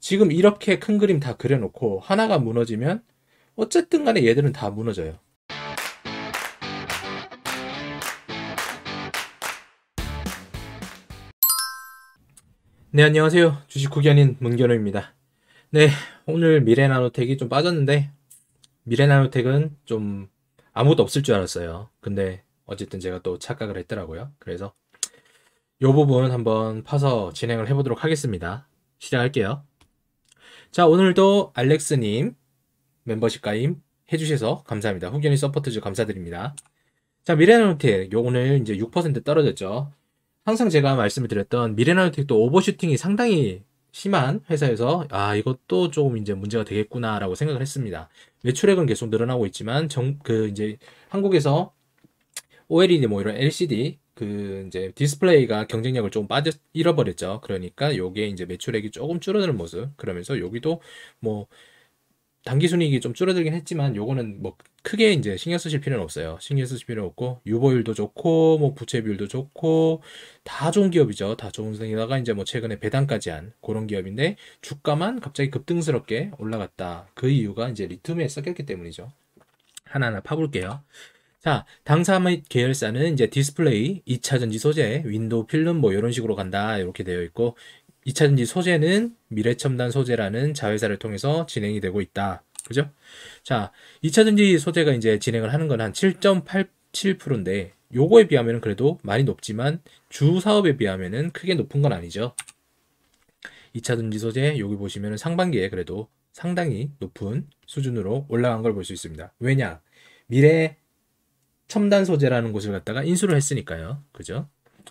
지금 이렇게 큰 그림 다 그려놓고 하나가 무너지면 어쨌든 간에 얘들은 다 무너져요. 네, 안녕하세요. 주식 후견인 문견우입니다. 네, 오늘 미래나노텍이 좀 빠졌는데 미래나노텍은 좀 아무것도 없을 줄 알았어요. 근데 어쨌든 제가 또 착각을 했더라고요. 그래서 요 부분 한번 파서 진행을 해보도록 하겠습니다. 시작할게요. 자, 오늘도 알렉스님 멤버십 가입 해주셔서 감사합니다. 후견이 서포트 주 감사드립니다. 자, 미래나노텍. 요 오늘 이제 6% 떨어졌죠. 항상 제가 말씀을 드렸던 미래나노텍도 오버슈팅이 상당히 심한 회사에서 아 이것도 조금 이제 문제가 되겠구나라고 생각을 했습니다. 매출액은 계속 늘어나고 있지만 정 그 이제 한국에서 OLED 뭐 이런 LCD 그 이제 디스플레이가 경쟁력을 조금 빠져 잃어버렸죠. 그러니까 요게 이제 매출액이 조금 줄어드는 모습. 그러면서 여기도 뭐 단기 순이익이 좀 줄어들긴 했지만 요거는 뭐 크게 이제 신경 쓰실 필요는 없어요. 신경 쓰실 필요는 없고 유보율도 좋고 뭐 부채 비율도 좋고 다 좋은 기업이죠. 다 좋은 데다가 이제 뭐 최근에 배당까지 한 그런 기업인데 주가만 갑자기 급등스럽게 올라갔다. 그 이유가 이제 리튬에 섞였기 때문이죠. 하나하나 파볼게요. 자, 당사 및 계열사는 이제 디스플레이, 2차 전지 소재, 윈도우 필름 뭐 이런 식으로 간다. 이렇게 되어 있고 2차 전지 소재는 미래 첨단 소재라는 자회사를 통해서 진행이 되고 있다. 그죠? 자, 2차 전지 소재가 이제 진행을 하는 건 한 7.87%인데 요거에 비하면 그래도 많이 높지만 주 사업에 비하면 크게 높은 건 아니죠. 2차 전지 소재 여기 보시면 상반기에 그래도 상당히 높은 수준으로 올라간 걸 볼 수 있습니다. 왜냐? 미래 첨단 소재라는 곳을 갖다가 인수를 했으니까요. 그죠?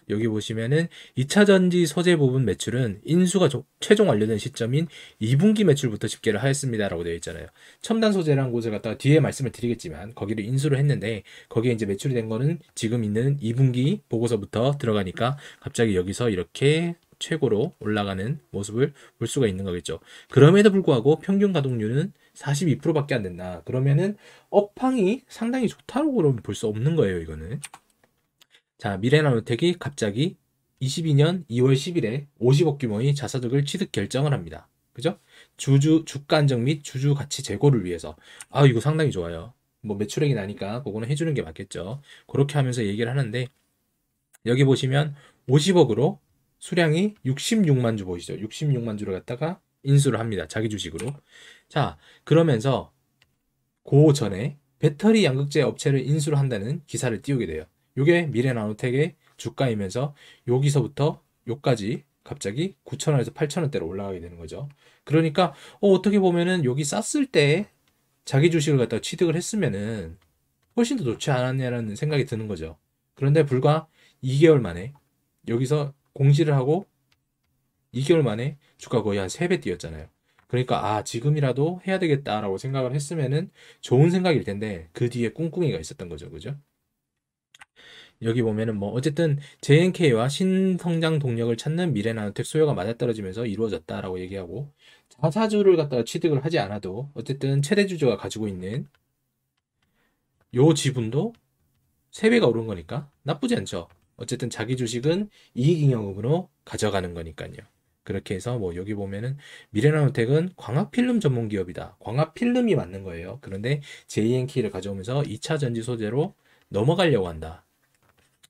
여기 보시면은 2차 전지 소재 부분 매출은 인수가 조, 최종 완료된 시점인 2분기 매출부터 집계를 하였습니다라고 되어 있잖아요. 첨단 소재라는 곳을 갖다가 뒤에 말씀을 드리겠지만 거기를 인수를 했는데 거기에 이제 매출이 된 거는 지금 있는 2분기 보고서부터 들어가니까 갑자기 여기서 이렇게 최고로 올라가는 모습을 볼 수가 있는 거겠죠. 그럼에도 불구하고 평균 가동률은 42%밖에 안 된다. 그러면은 업황이 상당히 좋다고 그러면 볼 수 없는 거예요, 이거는. 자, 미래나노텍이 갑자기 22년 2월 10일에 50억 규모의 자사득을 취득 결정을 합니다. 그죠? 주주 주가 안정 및 주주 가치 제고를 위해서. 아, 이거 상당히 좋아요. 뭐 매출액이 나니까 그거는 해 주는 게 맞겠죠. 그렇게 하면서 얘기를 하는데 여기 보시면 50억으로 수량이 66만 주보이죠 66만 주를 갖다가 인수를 합니다. 자기 주식으로. 자, 그러면서 고 전에 배터리 양극재 업체를 인수를 한다는 기사를 띄우게 돼요. 이게 미래 나노텍의 주가이면서 여기서부터 요까지 갑자기 9,000원에서 8,000원대로 올라가게 되는 거죠. 그러니까 어, 떻게 보면은 여기 쌌을 때 자기 주식을 갖다가 취득을 했으면은 훨씬 더 좋지 않았냐라는 생각이 드는 거죠. 그런데 불과 2개월 만에 여기서 공시를 하고 2개월 만에 주가 거의 한 3배 뛰었잖아요. 그러니까 아 지금이라도 해야 되겠다라고 생각을 했으면은 좋은 생각일 텐데 그 뒤에 꿍꿍이가 있었던 거죠, 그죠? 여기 보면은 뭐 어쨌든 JNK와 신성장 동력을 찾는 미래나노텍 소요가 맞아떨어지면서 이루어졌다라고 얘기하고 자사주를 갖다가 취득을 하지 않아도 어쨌든 최대 주주가 가지고 있는 요 지분도 세배가 오른 거니까 나쁘지 않죠. 어쨌든 자기 주식은 이익잉여금으로 가져가는 거니까요. 그렇게 해서 뭐 여기 보면은 미래나노텍은 광학필름 전문 기업이다. 광학필름이 맞는 거예요. 그런데 JNK를 가져오면서 2차 전지 소재로 넘어가려고 한다.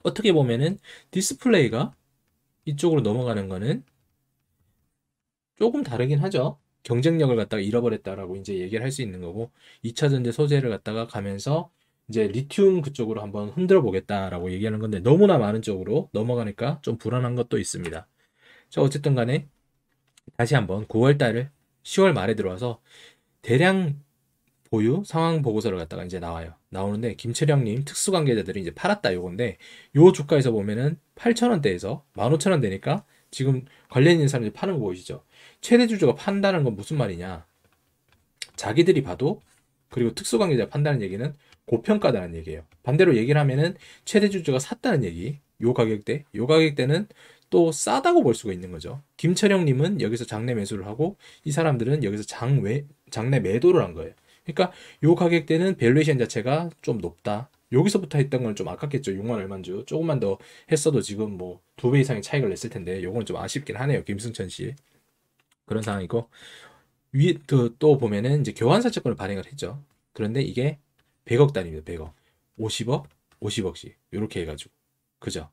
어떻게 보면은 디스플레이가 이쪽으로 넘어가는 거는 조금 다르긴 하죠. 경쟁력을 갖다가 잃어버렸다라고 이제 얘기를 할 수 있는 거고 2차 전지 소재를 갖다가 가면서 이제 리튬 그쪽으로 한번 흔들어 보겠다라고 얘기하는 건데 너무나 많은 쪽으로 넘어가니까 좀 불안한 것도 있습니다. 자, 어쨌든 간에 다시 한번 9월 달을 10월 말에 들어와서 대량 보유 상황 보고서를 갖다가 이제 나와요. 나오는데 김철영님 특수관계자들이 이제 팔았다 요건데 요 주가에서 보면은 8,000원대에서 15,000원 되니까 지금 관련 있는 사람들이 파는 거 보이시죠? 최대 주주가 판다는 건 무슨 말이냐? 자기들이 봐도 그리고 특수관계자 판다는 얘기는 고평가다라는 얘기예요. 반대로 얘기를 하면은 최대 주주가 샀다는 얘기. 요 가격대, 요 가격대는 또 싸다고 볼 수가 있는 거죠. 김철영님은 여기서 장내 매수를 하고 이 사람들은 여기서 장외 장내 매도를 한 거예요. 그러니까 요 가격대는 밸류에이션 자체가 좀 높다. 여기서부터 했던 건 좀 아깝겠죠. 6만 얼마인지 조금만 더 했어도 지금 뭐 두 배 이상의 차익을 냈을 텐데 요건 좀 아쉽긴 하네요. 김승천 씨 그런 상황이고 위에 또 보면은 이제 교환사채권을 발행을 했죠. 그런데 이게 100억 단위입니다. 100억 50억 50억씩 이렇게 해가지고 그죠?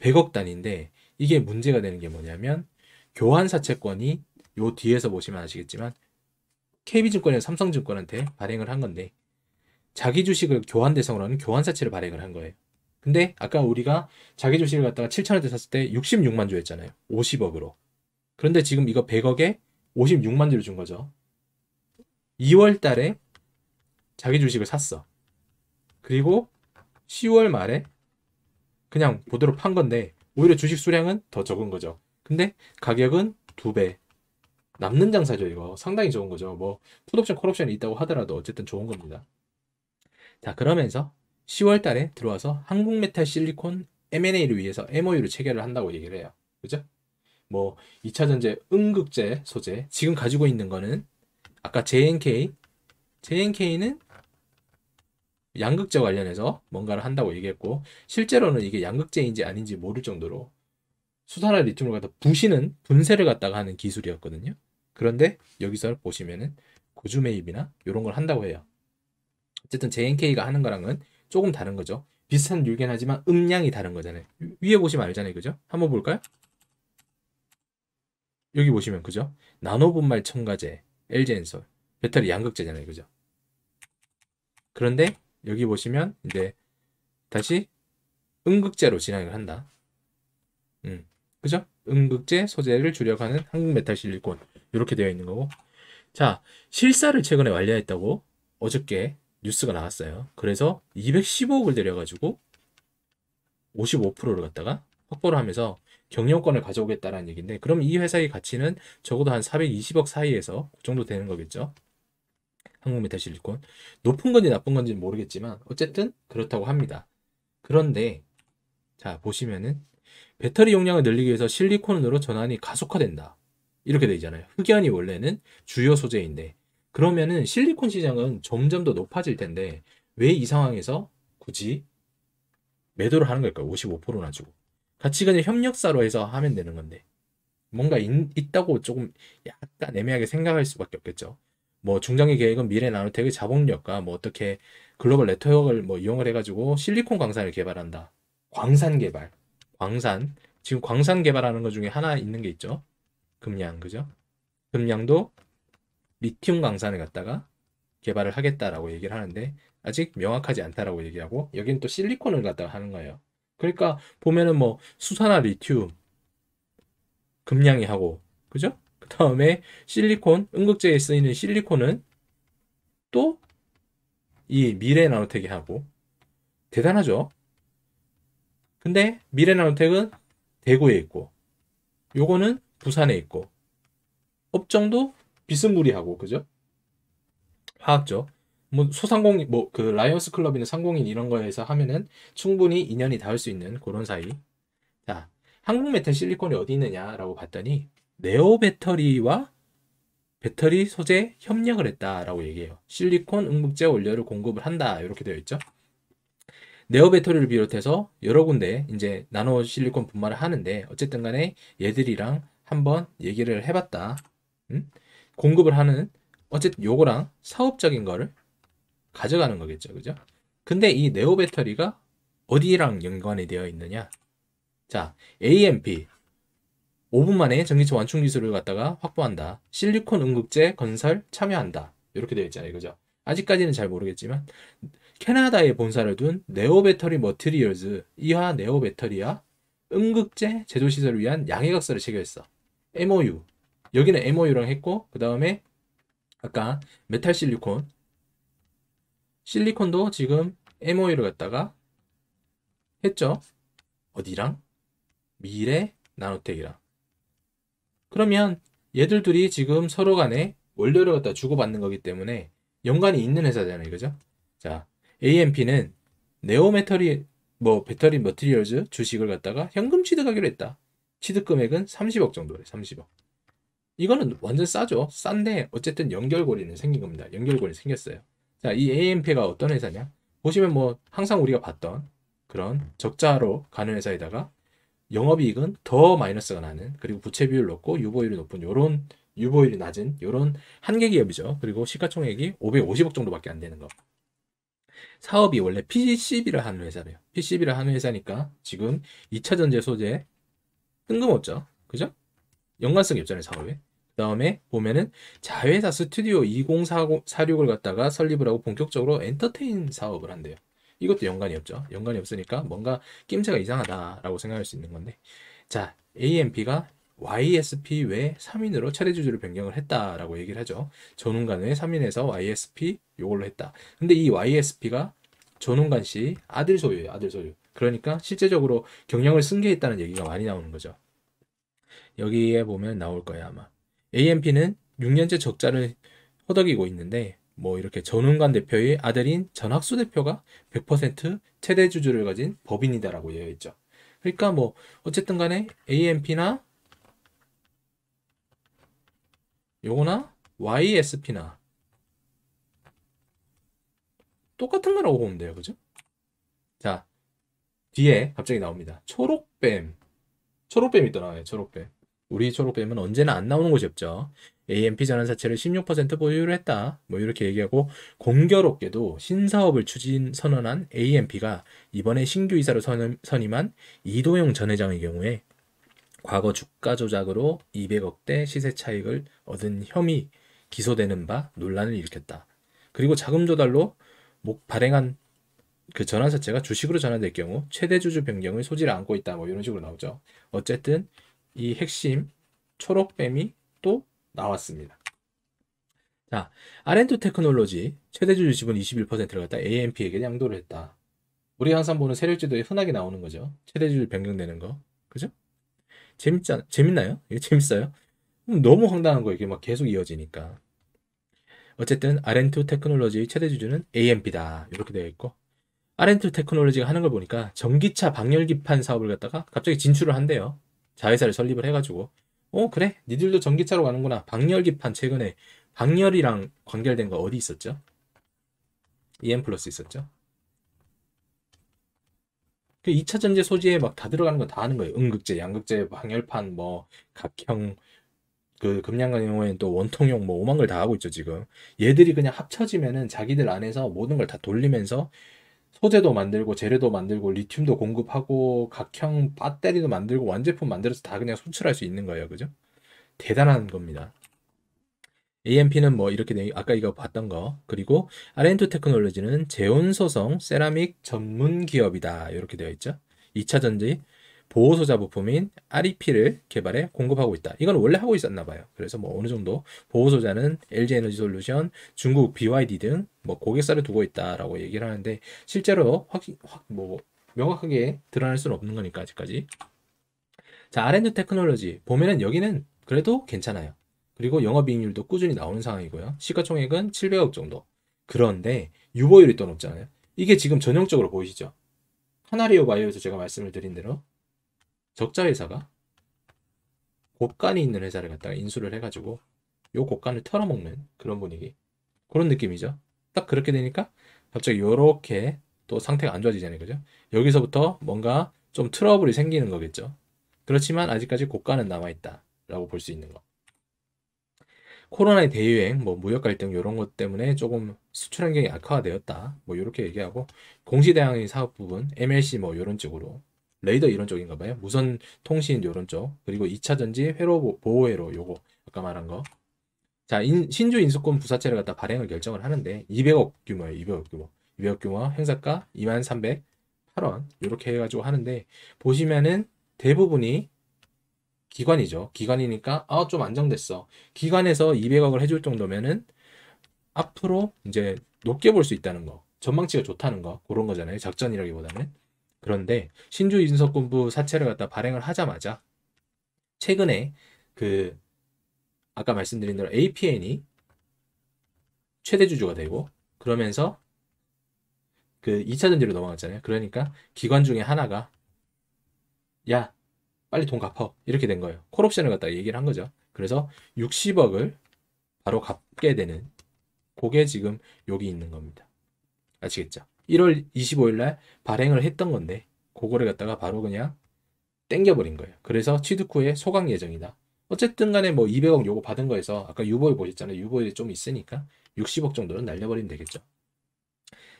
100억 단위인데 이게 문제가 되는 게 뭐냐면 교환사채권이 요 뒤에서 보시면 아시겠지만 KB증권이나 삼성증권한테 발행을 한 건데 자기 주식을 교환 대상으로 하는 교환사채를 발행을 한 거예요. 근데 아까 우리가 자기 주식을 갖다가 7천원대 샀을 때 66만 주 했잖아요. 50억으로. 그런데 지금 이거 100억에 56만 주를 준 거죠. 2월 달에 자기 주식을 샀어. 그리고 10월 말에 그냥 보도록 판 건데 오히려 주식 수량은 더 적은 거죠. 근데 가격은 두 배. 남는 장사죠, 이거. 상당히 좋은 거죠. 뭐, 풋옵션, 콜옵션이 있다고 하더라도 어쨌든 좋은 겁니다. 자, 그러면서 10월 달에 들어와서 한국메탈 실리콘 M&A를 위해서 MOU를 체결을 한다고 얘기를 해요. 그죠? 뭐 2차 전제응극제 소재 지금 가지고 있는 거는 아까 JNK JNK는 양극재 관련해서 뭔가를 한다고 얘기했고 실제로는 이게 양극재인지 아닌지 모를 정도로 수산화 리튬을 갖다 부시는 분쇄를 갖다가 하는 기술이었거든요. 그런데 여기서 보시면은 고주 매입이나 이런 걸 한다고 해요. 어쨌든 JNK가 하는 거랑은 조금 다른 거죠. 비슷한 류긴 하지만 음량이 다른 거잖아요. 위에 보시면 알잖아요. 그죠? 한번 볼까요? 여기 보시면 그죠? 나노분말 첨가제, 엘젠솔, 배터리 양극재잖아요. 그죠? 그런데 여기 보시면 이제 다시 응극제로 진행을 한다. 음, 그죠? 응극제 소재를 주력하는 한국 메탈 실리콘 이렇게 되어 있는 거고. 자, 실사를 최근에 완료했다고 어저께 뉴스가 나왔어요. 그래서 215억을 들여가지고 55%를 갖다가 확보를 하면서 경영권을 가져오겠다라는 얘기인데 그럼 이 회사의 가치는 적어도 한 420억 사이에서 그 정도 되는 거겠죠. 한국메탈 실리콘. 높은 건지 나쁜 건지 는 모르겠지만 어쨌든 그렇다고 합니다. 그런데 자 보시면은 배터리 용량을 늘리기 위해서 실리콘으로 전환이 가속화된다. 이렇게 돼 있잖아요. 흑연이 원래는 주요 소재인데 그러면은 실리콘 시장은 점점 더 높아질 텐데 왜 이 상황에서 굳이 매도를 하는 걸까요? 55%나 주고. 같이 그냥 협력사로 해서 하면 되는 건데. 뭔가 있, 다고 조금 약간 애매하게 생각할 수밖에 없겠죠. 뭐 중장기 계획은 미래 나노텍의 자본력과 뭐 어떻게 글로벌 네트워크를 뭐 이용을 해가지고 실리콘 광산을 개발한다. 광산 개발. 광산. 지금 광산 개발하는 것 중에 하나 있는 게 있죠. 금양, 그죠? 금양도 리튬 광산을 갖다가 개발을 하겠다라고 얘기를 하는데 아직 명확하지 않다라고 얘기하고 여긴또 실리콘을 갖다가 하는 거예요. 그러니까 보면은 뭐 수산화 리튬 금양이 하고 그죠? 다음에 실리콘, 응극제에 쓰이는 실리콘은 또 이 미래 나노텍이하고 대단하죠. 근데 미래 나노텍은 대구에 있고 요거는 부산에 있고 업종도 비스무리하고 그죠? 화학죠. 뭐 소상공인 뭐 그 라이언스 클럽이나 상공인 이런 거에서 하면은 충분히 인연이 닿을 수 있는 그런 사이. 자, 한국 메탈 실리콘이 어디 있느냐라고 봤더니 네오 배터리와 배터리 소재 협력을 했다라고 얘기해요. 실리콘 응급제 원료를 공급을 한다 이렇게 되어 있죠. 네오 배터리를 비롯해서 여러 군데 이제 나노 실리콘 분말을 하는데 어쨌든 간에 얘들이랑 한번 얘기를 해봤다. 음? 공급을 하는 어쨌든 요거랑 사업적인 거를 가져가는 거겠죠. 그죠? 근데 이 네오 배터리가 어디랑 연관이 되어 있느냐? 자, AMP 5분 만에 전기차 완충 기술을 갖다가 확보한다. 실리콘 응급제 건설 참여한다. 이렇게 되어 있잖아요. 그죠? 아직까지는 잘 모르겠지만 캐나다에 본사를 둔 네오 배터리 머트리얼즈 이하 네오 배터리와 응급제 제조 시설을 위한 양해각서를 체결했어. MOU. 여기는 MOU랑 했고 그다음에 아까 메탈 실리콘 실리콘도 지금 MOU를 갖다가 했죠. 어디랑? 미래 나노텍이랑. 그러면 얘들 둘이 지금 서로 간에 원료를 갖다 주고받는 거기 때문에 연관이 있는 회사잖아요. 그죠? 자, AMP는 네오메터리 뭐 배터리 머티리얼즈 주식을 갖다가 현금 취득하기로 했다. 취득 금액은 30억 정도래. 30억. 이거는 완전 싸죠. 싼데 어쨌든 연결고리는 생긴 겁니다. 연결고리 생겼어요. 자, 이 AMP가 어떤 회사냐? 보시면 뭐 항상 우리가 봤던 그런 적자로 가는 회사에다가 영업이익은 더 마이너스가 나는 그리고 부채 비율 높고 유보율이 높은 요런 유보율이 낮은 요런 한계 기업이죠. 그리고 시가총액이 550억 정도밖에 안 되는 거. 사업이 원래 PCB를 하는 회사래요. PCB를 하는 회사니까 지금 2차 전제 소재 뜬금없죠. 그죠? 연관성이 없잖아요, 사업에. 그 다음에 보면은 자회사 스튜디오 2046을 갖다가 설립을 하고 본격적으로 엔터테인 사업을 한대요. 이것도 연관이 없죠. 연관이 없으니까 뭔가 낌새가 이상하다라고 생각할 수 있는 건데. 자, AMP가 YSP 외 3인으로 차례주주를 변경을 했다라고 얘기를 하죠. 전운관의 3인에서 YSP 요걸로 했다. 근데 이 YSP가 전운관씨 아들 소유예요. 아들 소유. 그러니까 실제적으로 경영을 승계했다는 얘기가 많이 나오는 거죠. 여기에 보면 나올 거예요 아마. AMP는 6년째 적자를 허덕이고 있는데 뭐 이렇게 전훈관 대표의 아들인 전학수 대표가 100% 최대 주주를 가진 법인이다라고 되어 있죠. 그러니까 뭐 어쨌든 간에 AMP나 요거나 YSP나 똑같은 거라고 보면 돼요. 그죠? 자, 뒤에 갑자기 나옵니다. 초록뱀. 초록뱀이 떠나와요. 예, 초록뱀. 우리 졸업뱀은 언제나 안 나오는 곳이 없죠. AMP 전환 사채를 16% 보유를 했다. 뭐 이렇게 얘기하고 공교롭게도 신사업을 추진 선언한 AMP가 이번에 신규 이사로 선임, 선임한 이도영 전 회장의 경우에 과거 주가 조작으로 200억대 시세 차익을 얻은 혐의 기소되는 바 논란을 일으켰다. 그리고 자금 조달로 목 발행한 그 전환사채가 주식으로 전환될 경우 최대 주주 변경의 소지를 안고 있다. 뭐 이런 식으로 나오죠. 어쨌든 이 핵심 초록뱀이 또 나왔습니다. 자, 아렌토 테크놀로지 최대주주 지분 21%를 갖다 AMP에게 양도를 했다. 우리 항상 보는 세력제도에 흔하게 나오는 거죠. 최대주주 변경되는 거. 그죠? 재밌잖 재밌나요? 이게 재밌어요? 음, 너무 황당한 거예요. 이게 막 계속 이어지니까. 어쨌든 아렌토 테크놀로지 최대 주주는 AMP다. 이렇게 되어 있고 아렌토 테크놀로지가 하는 걸 보니까 전기차 방열기판 사업을 갖다가 갑자기 진출을 한대요. 자회사를 설립을 해가지고 어 그래 니들도 전기차로 가는구나 박열기판 최근에 박열이랑 관결된 거 어디 있었죠? EM 플러스 있었죠? 그 2차 전지 소재에 막 다 들어가는 거 다 하는 거예요. 음극재, 양극재, 방열판, 뭐 각형 그 금량 같은 경우에는 또 원통형 뭐 오만 걸 다 하고 있죠 지금. 얘들이 그냥 합쳐지면은 자기들 안에서 모든 걸 다 돌리면서 소재도 만들고 재료도 만들고 리튬도 공급하고 각형 배터리도 만들고 완제품 만들어서 다 그냥 수출할 수 있는 거예요. 그죠? 대단한 겁니다. AMP는 뭐 이렇게 아까 이거 봤던 거 그리고 R&D 테크놀로지는 재온 소성 세라믹 전문 기업이다 이렇게 되어 있죠. 2차 전지 보호소자 부품인 REP를 개발해 공급하고 있다. 이건 원래 하고 있었나 봐요. 그래서 뭐 어느 정도 보호소자는 LG 에너지 솔루션, 중국 BYD 등 뭐 고객사를 두고 있다라고 얘기를 하는데 실제로 확 확뭐 명확하게 드러날 수는 없는 거니까 아직까지. 자, R&D 테크놀로지 보면은 여기는 그래도 괜찮아요. 그리고 영업이익률도 꾸준히 나오는 상황이고요. 시가총액은 700억 정도. 그런데 유보율이 또 높잖아요. 이게 지금 전형적으로 보이시죠? 하나리오 바이오에서 제가 말씀을 드린 대로 적자 회사가 고간이 있는 회사를 갖다가 인수를 해가지고 요 고간을 털어먹는 그런 분위기 그런 느낌이죠 딱 그렇게 되니까 갑자기 요렇게 또 상태가 안 좋아지잖아요 그죠 여기서부터 뭔가 좀 트러블이 생기는 거겠죠 그렇지만 아직까지 고간은 남아있다 라고 볼 수 있는 거 코로나의 대유행, 뭐 무역 갈등 요런것 때문에 조금 수출 환경이 악화되었다. 뭐요렇게 얘기하고 공시 대항의 사업 부분, MLC 뭐요런 쪽으로 레이더 이런 쪽인가 봐요. 무선 통신 요런 쪽. 그리고 2차 전지 회로 보호회로 요거 아까 말한 거. 자, 인, 신주 인수권 부사채를 갖다 발행을 결정을 하는데 200억 규모예요. 200억 규모. 200억 규모 행사가 2308원 요렇게 해 가지고 하는데 보시면은 대부분이 기관이죠. 기관이니까 아, 좀 안정됐어. 기관에서 200억을 해줄 정도면은 앞으로 이제 높게 볼 수 있다는 거. 전망치가 좋다는 거 그런 거잖아요 작전이라기보다는 그런데 신주 인석권부 사채를 갖다 발행을 하자마자 최근에 그 아까 말씀드린 대로 APN이 최대 주주가 되고 그러면서 그 2차 전지로 넘어갔잖아요. 그러니까 기관 중에 하나가 야 빨리 돈갚어 이렇게 된 거예요. 콜옵션을 갖다 얘기를 한 거죠. 그래서 60억을 바로 갚게 되는 그게 지금 여기 있는 겁니다. 아시겠죠? 1월 25일 날 발행을 했던 건데 그거를 갖다가 바로 그냥 땡겨버린 거예요. 그래서 취득 후에 소각 예정이다. 어쨌든 간에 뭐 200억 요거 받은 거에서 아까 유보에 보셨잖아요. 유보에좀 있으니까 60억 정도는 날려버리면 되겠죠.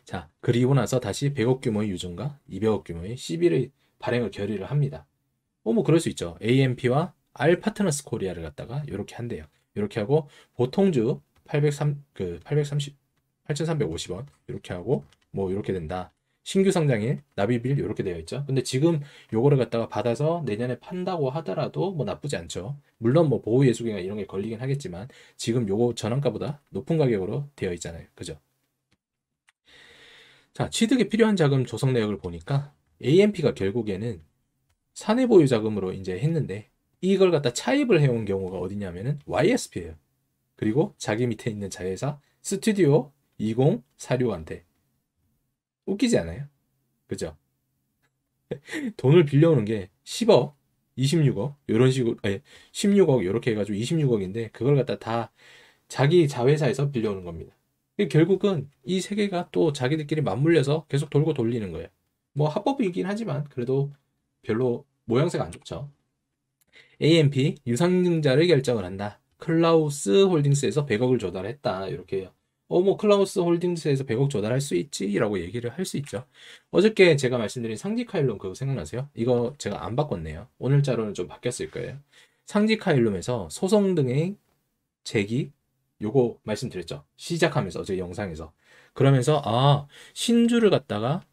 자, 그리고 나서 다시 100억 규모의 유증과 200억 규모의 CB를 발행을 결의를 합니다. 어, 뭐 그럴 수 있죠. AMP와 R 파트너스 코리아를 갖다가 이렇게 한대요. 이렇게 하고 보통주 803, 그 830, 8,350원 이렇게 하고 뭐 이렇게 된다. 신규 상장일, 납입일 이렇게 되어 있죠. 근데 지금 요거를 갖다가 받아서 내년에 판다고 하더라도 뭐 나쁘지 않죠. 물론 뭐 보호 예수계가 이런 게 걸리긴 하겠지만 지금 요거 전환가보다 높은 가격으로 되어 있잖아요. 그죠? 자, 취득에 필요한 자금 조성 내역을 보니까 AMP가 결국에는 사내 보유 자금으로 이제 했는데 이걸 갖다 차입을 해온 경우가 어디냐면은 YSP예요. 그리고 자기 밑에 있는 자회사 스튜디오 2046한테 웃기지 않아요? 그죠? 돈을 빌려오는 게 10억, 26억 이런 식으로 아니 16억 이렇게 해가지고 26억인데 그걸 갖다 다 자기 자회사에서 빌려오는 겁니다. 결국은 이 세 개가 또 자기들끼리 맞물려서 계속 돌고 돌리는 거예요. 뭐 합법이긴 하지만 그래도 별로 모양새가 안 좋죠. AMP 유상증자를 결정을 한다. 클라우스 홀딩스에서 100억을 조달했다. 이렇게 해요. 어, 뭐, 클라우스 홀딩스에서 100억 조달할 수 있지? 라고 얘기를 할 수 있죠. 어저께 제가 말씀드린 상지 카일룸 그거 생각나세요? 이거 제가 안 바꿨네요. 오늘자로는 좀 바뀌었을 거예요. 상지 카일룸에서 소송 등의 제기, 요거 말씀드렸죠. 시작하면서, 어제 영상에서. 그러면서, 아, 신주를 갖다가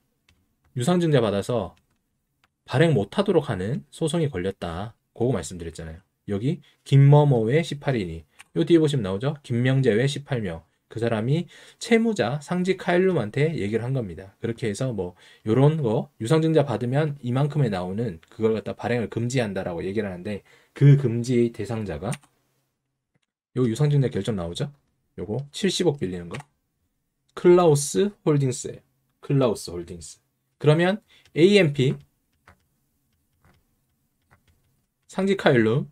유상증자 받아서 발행 못 하도록 하는 소송이 걸렸다. 그거 말씀드렸잖아요. 여기 김머머의 18인이. 요 뒤에 보시면 나오죠? 김명재의 18명. 그 사람이 채무자 상지 카일룸한테 얘기를 한 겁니다. 그렇게 해서 뭐 요런 거 유상증자 받으면 이만큼에 나오는 그걸 갖다 발행을 금지한다라고 얘기를 하는데 그 금지 대상자가 요 유상증자 결정 나오죠? 요거 70억 빌리는 거. 클라우스 홀딩스예요. 클라우스 홀딩스. 그러면 AMP 상지 카일룸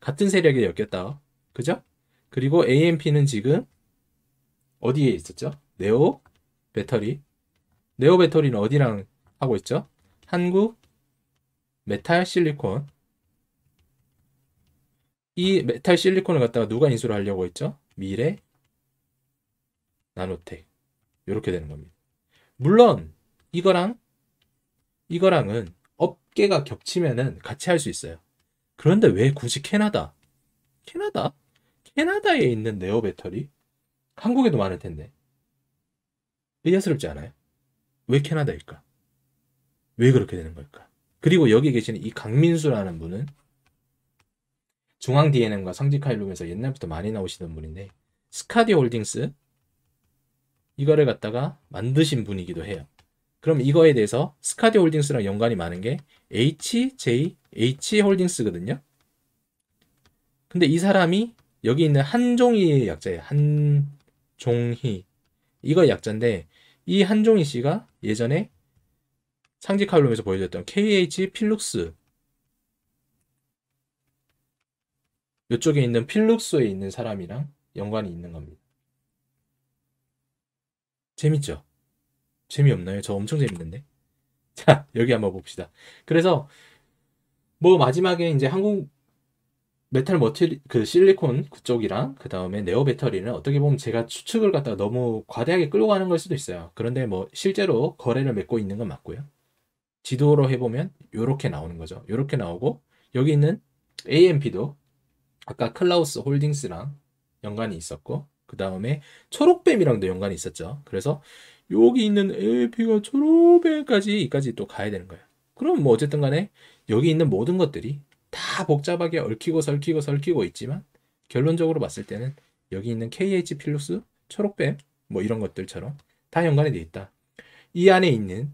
같은 세력에 엮였다. 그죠? 그리고 AMP는 지금 어디에 있었죠? 네오 배터리. 네오 배터리는 어디랑 하고 있죠? 한국 메탈 실리콘. 이 메탈 실리콘을 갖다가 누가 인수를 하려고 했죠? 미래 나노텍. 이렇게 되는 겁니다. 물론 이거랑 이거랑은 업계가 겹치면은 같이 할 수 있어요. 그런데 왜 굳이 캐나다? 캐나다? 캐나다에 있는 네오 배터리 한국에도 많을 텐데 의아스럽지 않아요? 왜 캐나다일까? 왜 그렇게 되는 걸까? 그리고 여기 계시는 이 강민수라는 분은 중앙 DNM과 성직하일룸에서 옛날부터 많이 나오시던 분인데 스카디 홀딩스 이거를 갖다가 만드신 분이기도 해요. 그럼 이거에 대해서 스카디 홀딩스랑 연관이 많은 게 HJH 홀딩스거든요. 근데 이 사람이 여기 있는 한종희의 약자예요. 한종희. 이거 약자인데 이 한종희 씨가 예전에 상지 칼럼에서 보여줬던 KH 필룩스 이쪽에 있는 필룩스에 있는 사람이랑 연관이 있는 겁니다. 재밌죠? 재미없나요? 저 엄청 재밌는데. 자, 여기 한번 봅시다. 그래서 뭐 마지막에 이제 한국 메탈 머티 그 실리콘 그쪽이랑 그 다음에 네오 배터리는 어떻게 보면 제가 추측을 갖다가 너무 과대하게 끌고 가는 걸 수도 있어요. 그런데 뭐 실제로 거래를 맺고 있는 건 맞고요. 지도로 해보면 요렇게 나오는 거죠. 요렇게 나오고 여기 있는 AMP도 아까 클라우스 홀딩스랑 연관이 있었고 그 다음에 초록뱀이랑도 연관이 있었죠. 그래서 여기 있는 AMP가 초록뱀까지 이까지 또 가야 되는 거예요. 그럼 뭐 어쨌든 간에 여기 있는 모든 것들이 다 복잡하게 얽히고 설키고 설키고 있지만 결론적으로 봤을 때는 여기 있는 KH 필루스, 초록뱀 뭐 이런 것들처럼 다 연관이 돼 있다. 이 안에 있는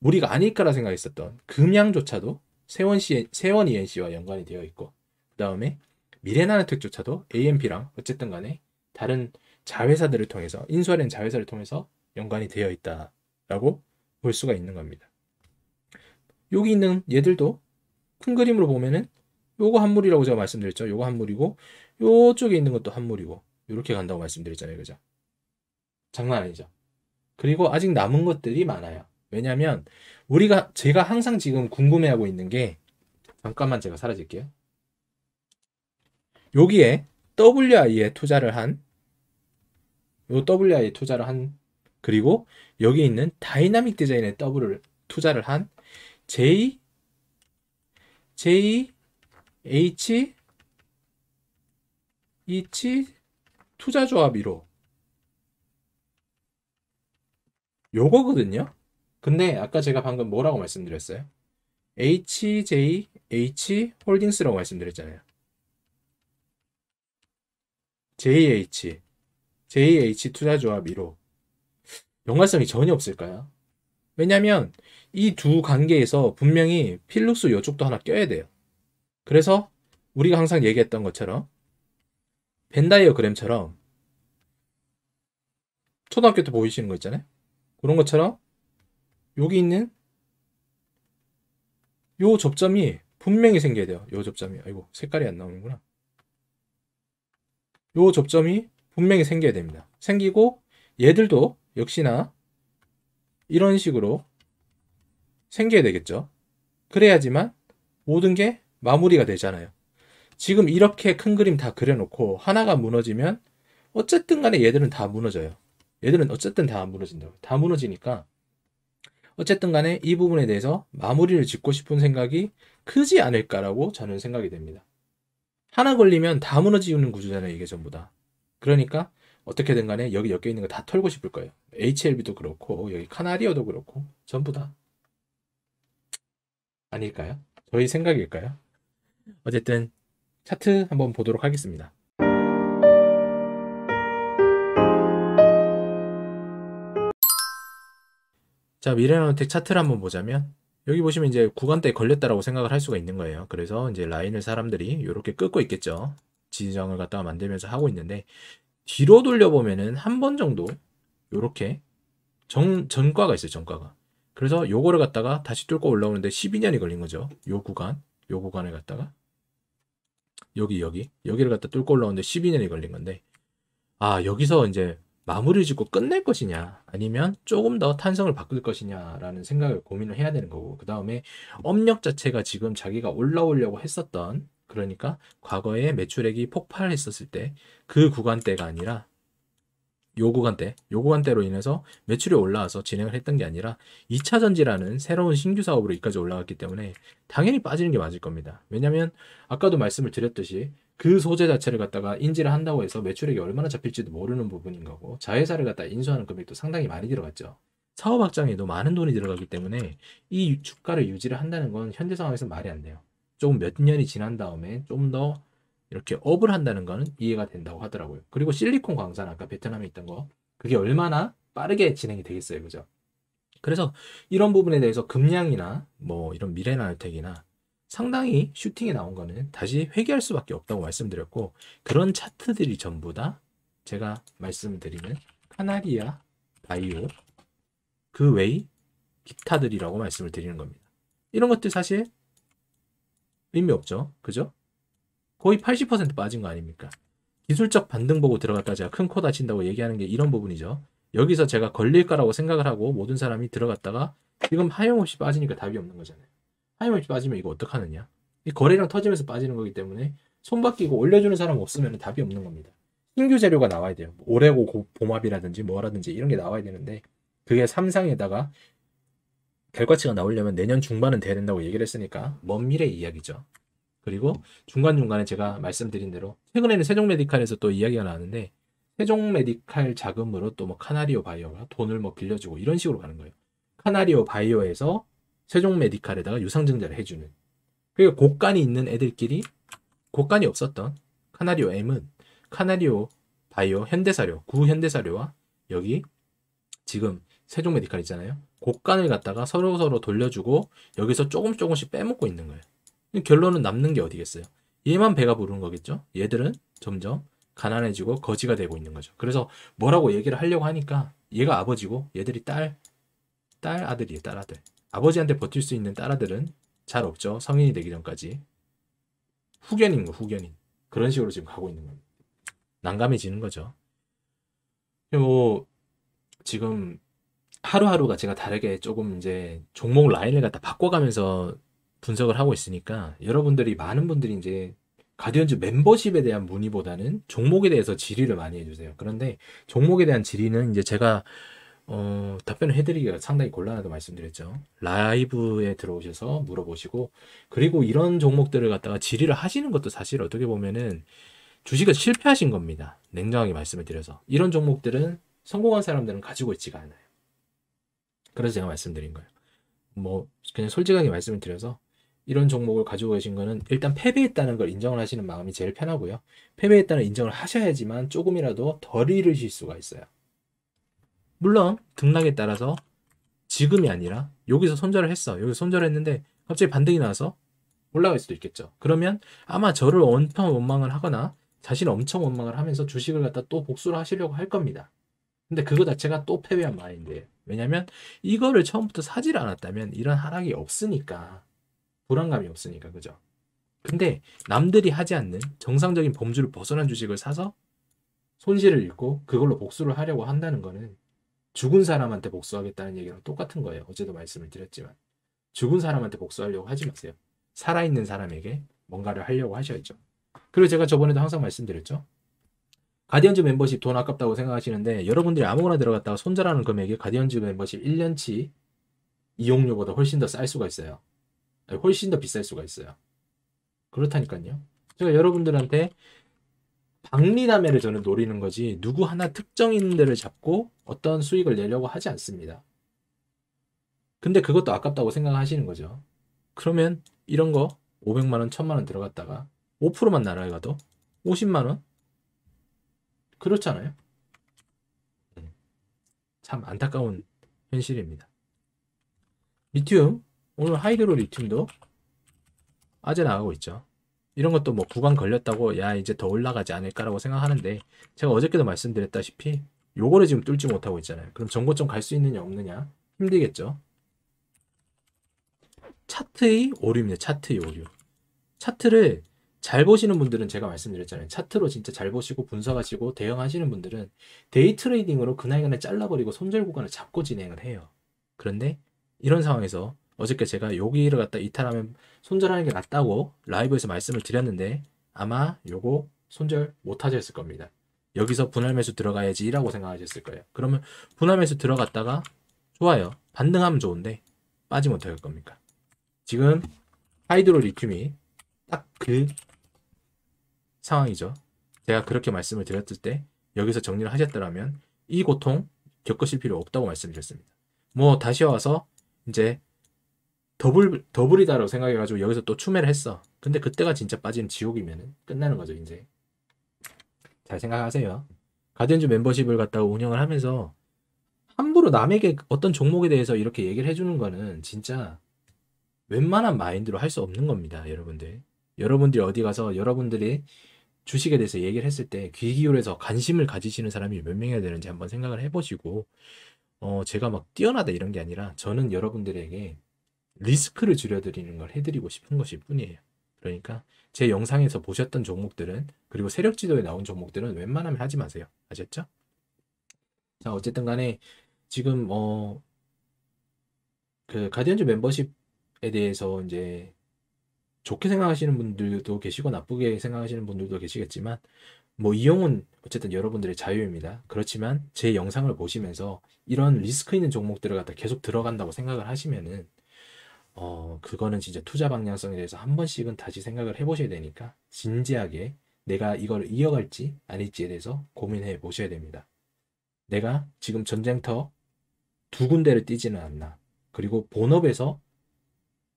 우리가 아닐까라 생각했었던 금양조차도 세원 씨, 세원 ENC와 연관이 되어 있고 그 다음에 미래나노텍조차도 AMP랑 어쨌든 간에 다른 자회사들을 통해서 인수하는 자회사를 통해서 연관이 되어 있다라고 볼 수가 있는 겁니다. 여기 있는 얘들도 큰 그림으로 보면은 요거 한물이라고 제가 말씀드렸죠. 요거 한물이고 요쪽에 있는 것도 한물이고 이렇게 간다고 말씀드렸잖아요. 그죠? 장난 아니죠. 그리고 아직 남은 것들이 많아요. 왜냐면 우리가 제가 항상 지금 궁금해하고 있는 게 잠깐만 제가 사라질게요. 여기에 WI에 투자를 한 요 WI에 투자를 한 그리고 여기 있는 다이나믹 디자인에 W를 투자를 한 J J H H e 투자조합 1호 요거거든요. 근데 아까 제가 방금 뭐라고 말씀드렸어요? HJH 홀딩스라고 말씀드렸잖아요. JH JH 투자조합 1호 연관성이 전혀 없을까요? 왜냐면 하 이두 관계에서 분명히 필룩스 요쪽도 하나 껴야 돼요. 그래서 우리가 항상 얘기했던 것처럼 벤다이어그램처럼 초등학교 때 보이시는 거 있잖아요. 그런 것처럼 여기 있는 요 접점이 분명히 생겨야 돼요. 요 접점이 아이고 색깔이 안 나오는구나. 요 접점이 분명히 생겨야 됩니다. 생기고 얘들도 역시나 이런 식으로 생겨야 되겠죠. 그래야지만 모든 게 마무리가 되잖아요. 지금 이렇게 큰 그림 다 그려놓고 하나가 무너지면 어쨌든 간에 얘들은 다 무너져요. 얘들은 어쨌든 다 무너진다고. 다 무너지니까 어쨌든 간에 이 부분에 대해서 마무리를 짓고 싶은 생각이 크지 않을까라고 저는 생각이 됩니다. 하나 걸리면 다 무너지는 구조잖아요. 이게 전부 다. 그러니까 어떻게든 간에 여기 엮여 있는 거 다 털고 싶을 거예요. HLB도 그렇고 여기 카나리오도 그렇고 전부 다. 아닐까요? 저희 생각일까요? 어쨌든 차트 한번 보도록 하겠습니다. 자, 미래나노텍 차트를 한번 보자면 여기 보시면 이제 구간대 걸렸다라고 생각을 할 수가 있는 거예요. 그래서 이제 라인을 사람들이 이렇게 끄고 있겠죠. 지지장을 갖다가 만들면서 하고 있는데 뒤로 돌려보면은 한 번 정도 이렇게 정, 전과가 있어요. 전과가. 그래서 요거를 갖다가 다시 뚫고 올라오는데 12년이 걸린 거죠. 요 구간, 요 구간을 갖다가 여기 여기 여기를 갖다 뚫고 올라오는데 12년이 걸린 건데 아 여기서 이제 마무리 를 짓고 끝낼 것이냐 아니면 조금 더 탄성을 바꿀 것이냐라는 생각을 고민을 해야 되는 거고 그 다음에 업력 자체가 지금 자기가 올라오려고 했었던 그러니까 과거에 매출액이 폭발했었을 때 그 구간대가 아니라 요구관대, 요구관대로 인해서 매출이 올라와서 진행을 했던 게 아니라 2차 전지라는 새로운 신규 사업으로 여기까지 올라갔기 때문에 당연히 빠지는 게 맞을 겁니다. 왜냐면 아까도 말씀을 드렸듯이 그 소재 자체를 갖다가 인지를 한다고 해서 매출액이 얼마나 잡힐지도 모르는 부분인 거고 자회사를 갖다 인수하는 금액도 상당히 많이 들어갔죠. 사업 확장에도 많은 돈이 들어가기 때문에 이 주가를 유지를 한다는 건 현재 상황에서 말이 안 돼요. 조금 몇 년이 지난 다음에 좀더 이렇게 업을 한다는 거는 이해가 된다고 하더라고요. 그리고 실리콘 광산 아까 베트남에 있던 거 그게 얼마나 빠르게 진행이 되겠어요, 그죠? 그래서 이런 부분에 대해서 금량이나 뭐 이런 미래나노텍이나 상당히 슈팅에 나온 거는 다시 회귀할 수밖에 없다고 말씀드렸고 그런 차트들이 전부 다 제가 말씀드리는 카나리아 바이오 그 외의 기타들이라고 말씀을 드리는 겁니다. 이런 것들 사실 의미 없죠. 그죠? 거의 80% 빠진 거 아닙니까? 기술적 반등 보고 들어갈까 제가 큰 코 다친다고 얘기하는 게 이런 부분이죠. 여기서 제가 걸릴 까라고 생각을 하고 모든 사람이 들어갔다가 지금 하염없이 빠지니까 답이 없는 거잖아요. 하염없이 빠지면 이거 어떡하느냐? 이 거래량 터지면서 빠지는 거기 때문에 손 바뀌고 올려주는 사람 없으면 답이 없는 겁니다. 신규 재료가 나와야 돼요. 올해고 봄합이라든지 뭐라든지 이런 게 나와야 되는데 그게 삼상에다가 결과치가 나오려면 내년 중반은 돼야 된다고 얘기를 했으니까 먼 미래 이야기죠. 그리고 중간중간에 제가 말씀드린 대로 최근에는 세종메디칼에서 또 이야기가 나왔는데 세종메디칼 자금으로 또 뭐 카나리오 바이오가 돈을 뭐 빌려주고 이런 식으로 가는 거예요. 카나리오 바이오에서 세종메디칼에다가 유상증자를 해주는 그러니까 곡간이 있는 애들끼리 고간이 없었던 카나리오 M은 카나리오 바이오 현대사료 구현대사료와 여기 지금 세종메디칼 있잖아요. 고간을 갖다가 서로 서로 돌려주고 여기서 조금 조금씩 빼먹고 있는 거예요. 결론은 남는 게 어디겠어요? 얘만 배가 부르는 거겠죠? 얘들은 점점 가난해지고 거지가 되고 있는 거죠. 그래서 뭐라고 얘기를 하려고 하니까 얘가 아버지고 얘들이 딸, 딸 아들이에요. 딸 아들. 아버지한테 버틸 수 있는 딸 아들은 잘 없죠. 성인이 되기 전까지. 후견인 거 후견인. 그런 식으로 지금 가고 있는 겁니다. 난감해지는 거죠. 뭐 지금 하루하루가 제가 다르게 조금 이제 종목 라인을 갖다 바꿔가면서 분석을 하고 있으니까 여러분들이 많은 분들이 이제 가디언즈 멤버십에 대한 문의보다는 종목에 대해서 질의를 많이 해주세요. 그런데 종목에 대한 질의는 이제 제가 어, 답변을 해드리기가 상당히 곤란하다고 말씀드렸죠. 라이브에 들어오셔서 물어보시고, 그리고 이런 종목들을 갖다가 질의를 하시는 것도 사실 어떻게 보면은 주식을 실패하신 겁니다. 냉정하게 말씀을 드려서. 이런 종목들은 성공한 사람들은 가지고 있지가 않아요. 그래서 제가 말씀드린 거예요. 뭐, 그냥 솔직하게 말씀을 드려서 이런 종목을 가지고 계신 거는 일단 패배했다는 걸 인정을 하시는 마음이 제일 편하고요. 패배했다는 인정을 하셔야지만 조금이라도 덜 잃으실 수가 있어요. 물론 등락에 따라서 지금이 아니라 여기서 손절을 했어. 여기서 손절 했는데 갑자기 반등이 나와서 올라갈 수도 있겠죠. 그러면 아마 저를 엄청 원망을 하거나 자신 엄청 원망을 하면서 주식을 갖다 또 복수를 하시려고 할 겁니다. 근데 그거 자체가 또 패배한 마인드예요. 왜냐면 이거를 처음부터 사질 않았다면 이런 하락이 없으니까 불안감이 없으니까 그죠? 근데 남들이 하지 않는 정상적인 범주를 벗어난 주식을 사서 손실을 입고 그걸로 복수를 하려고 한다는 거는 죽은 사람한테 복수하겠다는 얘기랑 똑같은 거예요. 어제도 말씀을 드렸지만 죽은 사람한테 복수하려고 하지 마세요. 살아있는 사람에게 뭔가를 하려고 하셔야죠. 그리고 제가 저번에도 항상 말씀드렸죠. 가디언즈 멤버십 돈 아깝다고 생각하시는데 여러분들이 아무거나 들어갔다가 손절하는 금액이 가디언즈 멤버십 1년치 이용료보다 훨씬 더 쌀 수가 있어요. 네, 훨씬 더 비쌀 수가 있어요. 그렇다니까요. 제가 여러분들한테 박리남매를 저는 노리는 거지 누구 하나 특정 있는 데를 잡고 어떤 수익을 내려고 하지 않습니다. 근데 그것도 아깝다고 생각하시는 거죠. 그러면 이런 거 500만 원, 1000만 원 들어갔다가 5%만 날아가도 50만 원? 그렇잖아요. 음, 참 안타까운 현실입니다. 리튬 오늘 하이드로 리튬도 아재 나가고 있죠. 이런 것도 뭐 구간 걸렸다고 야 이제 더 올라가지 않을까라고 생각하는데 제가 어저께도 말씀드렸다시피 요거를 지금 뚫지 못하고 있잖아요. 그럼 전고점 갈 수 있느냐 없느냐 힘들겠죠. 차트의 오류입니다. 차트의 오류. 차트를 잘 보시는 분들은 제가 말씀드렸잖아요. 차트로 진짜 잘 보시고 분석하시고 대응하시는 분들은 데이 트레이딩으로 그날그날 잘라버리고 손절 구간을 잡고 진행을 해요. 그런데 이런 상황에서 어저께 제가 여기를 갖다 이탈하면 손절하는 게 낫다고 라이브에서 말씀을 드렸는데 아마 요거 손절 못 하셨을 겁니다. 여기서 분할 매수 들어가야지 라고 생각하셨을 거예요. 그러면 분할 매수 들어갔다가 좋아요. 반등하면 좋은데 빠지면 어떡할 겁니까? 지금 하이드로 리튬이 딱 그 상황이죠. 제가 그렇게 말씀을 드렸을 때 여기서 정리를 하셨더라면 이 고통 겪으실 필요 없다고 말씀드렸습니다. 뭐 다시 와서 이제 더블 더블이다라고 생각해가지고 여기서 또 추매를 했어. 근데 그때가 진짜 빠진 지옥이면 끝나는 거죠 이제. 잘 생각하세요. 가든즈 멤버십을 갖다가 운영을 하면서 함부로 남에게 어떤 종목에 대해서 이렇게 얘기를 해주는 거는 진짜 웬만한 마인드로 할 수 없는 겁니다, 여러분들. 여러분들이 어디 가서 여러분들이 주식에 대해서 얘기를 했을 때 귀 기울여서 관심을 가지시는 사람이 몇 명이야 되는지 한번 생각을 해보시고, 어, 제가 막 뛰어나다 이런 게 아니라 저는 여러분들에게 리스크를 줄여드리는 걸 해드리고 싶은 것일 뿐이에요. 그러니까 제 영상에서 보셨던 종목들은 그리고 세력 지도에 나온 종목들은 웬만하면 하지 마세요. 아셨죠? 자 어쨌든 간에 지금 어 그 가디언즈 멤버십에 대해서 이제 좋게 생각하시는 분들도 계시고 나쁘게 생각하시는 분들도 계시겠지만 뭐 이용은 어쨌든 여러분들의 자유입니다. 그렇지만 제 영상을 보시면서 이런 리스크 있는 종목들을 갖다 계속 들어간다고 생각을 하시면은 어, 그거는 진짜 투자 방향성에 대해서 한 번씩은 다시 생각을 해보셔야 되니까 진지하게 내가 이걸 이어갈지 아닐지에 대해서 고민해 보셔야 됩니다. 내가 지금 전쟁터 두 군데를 뛰지는 않나. 그리고 본업에서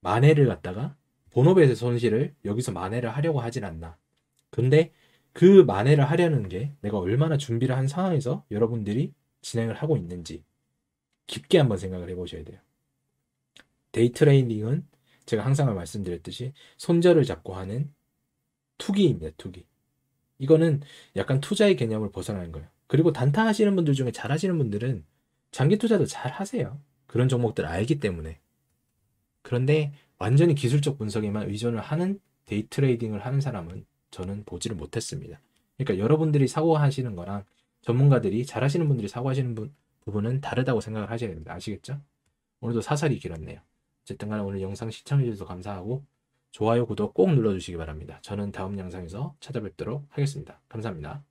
만회를 갖다가 본업에서 손실을 여기서 만회를 하려고 하진 않나. 근데 그 만회를 하려는 게 내가 얼마나 준비를 한 상황에서 여러분들이 진행을 하고 있는지 깊게 한번 생각을 해보셔야 돼요. 데이 트레이딩은 제가 항상 말씀드렸듯이 손절을 잡고 하는 투기입니다. 투기. 이거는 약간 투자의 개념을 벗어나는 거예요. 그리고 단타 하시는 분들 중에 잘 하시는 분들은 장기 투자도 잘 하세요. 그런 종목들 알기 때문에. 그런데 완전히 기술적 분석에만 의존을 하는 데이 트레이딩을 하는 사람은 저는 보지를 못했습니다. 그러니까 여러분들이 사고하시는 거랑 전문가들이 잘 하시는 분들이 사고하시는 부분은 다르다고 생각을 하셔야 됩니다. 아시겠죠? 오늘도 사살이 길었네요. 어쨌든 간에 오늘 영상 시청해주셔서 감사하고 좋아요, 구독 꼭 눌러주시기 바랍니다. 저는 다음 영상에서 찾아뵙도록 하겠습니다. 감사합니다.